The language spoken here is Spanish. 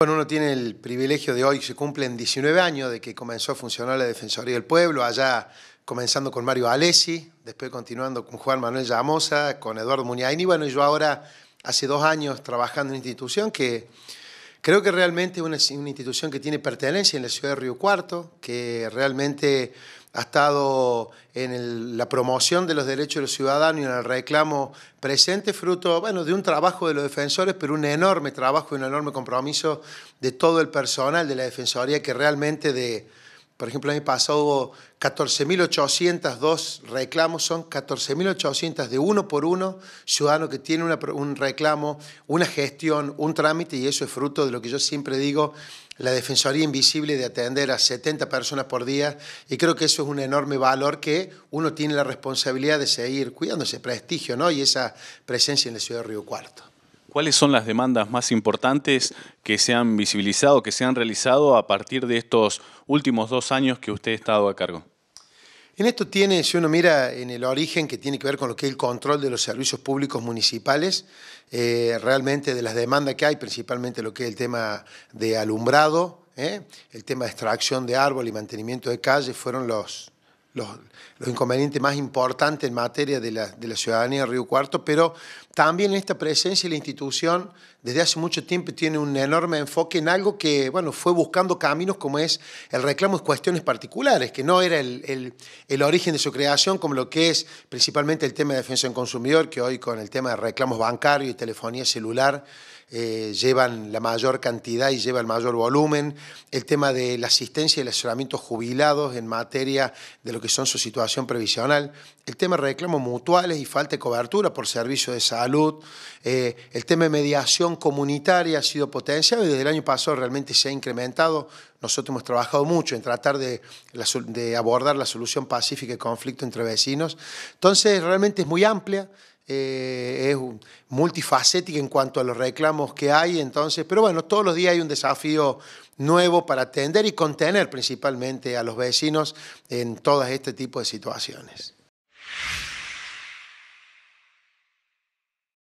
Bueno, uno tiene el privilegio de hoy, se cumplen 19 años de que comenzó a funcionar la Defensoría del Pueblo, allá comenzando con Mario Alesi, después continuando con Juan Manuel Llamosa, con Eduardo Muñaini, bueno, yo ahora hace dos años trabajando en una institución que creo que realmente es una institución que tiene pertenencia en la ciudad de Río Cuarto, que realmente ha estado en la promoción de los derechos de los ciudadanos y en el reclamo presente, fruto bueno, de un trabajo de los defensores, pero un enorme trabajo y un enorme compromiso de todo el personal de la Defensoría que realmente de por ejemplo, el año pasado hubo 14.802 reclamos, son 14.800 de uno por uno, ciudadano que tiene un reclamo, una gestión, un trámite, y eso es fruto de lo que yo siempre digo, la Defensoría Invisible de atender a 70 personas por día, y creo que eso es un enorme valor que uno tiene la responsabilidad de seguir cuidando ese prestigio ¿no? y esa presencia en la ciudad de Río Cuarto. ¿Cuáles son las demandas más importantes que se han visibilizado, que se han realizado a partir de estos últimos dos años que usted ha estado a cargo? En esto tiene, si uno mira en el origen que tiene que ver con lo que es el control de los servicios públicos municipales, eh, realmente de las demandas que hay, principalmente lo que es el tema de alumbrado, ¿eh? el tema de extracción de árbol y mantenimiento de calles, fueron los, los, inconvenientes más importantes en materia de la, ciudadanía de Río Cuarto, pero también esta presencia la institución desde hace mucho tiempo tiene un enorme enfoque en algo que, bueno, fue buscando caminos como es el reclamo de cuestiones particulares, que no era el, origen de su creación, como lo que es principalmente el tema de defensa del consumidor, que hoy con el tema de reclamos bancarios y telefonía celular, eh, llevan la mayor cantidad y lleva el mayor volumen, el tema de la asistencia y el asesoramiento jubilados en materia de lo que que son su situación previsional, el tema de reclamos mutuales y falta de cobertura por servicios de salud, eh, el tema de mediación comunitaria ha sido potenciado y desde el año pasado realmente se ha incrementado. Nosotros hemos trabajado mucho en tratar de, de abordar la solución pacífica y conflicto entre vecinos. Entonces, realmente es muy amplia eh, es multifacética en cuanto a los reclamos que hay, entonces, pero bueno, todos los días hay un desafío nuevo para atender y contener principalmente a los vecinos en todo este tipo de situaciones.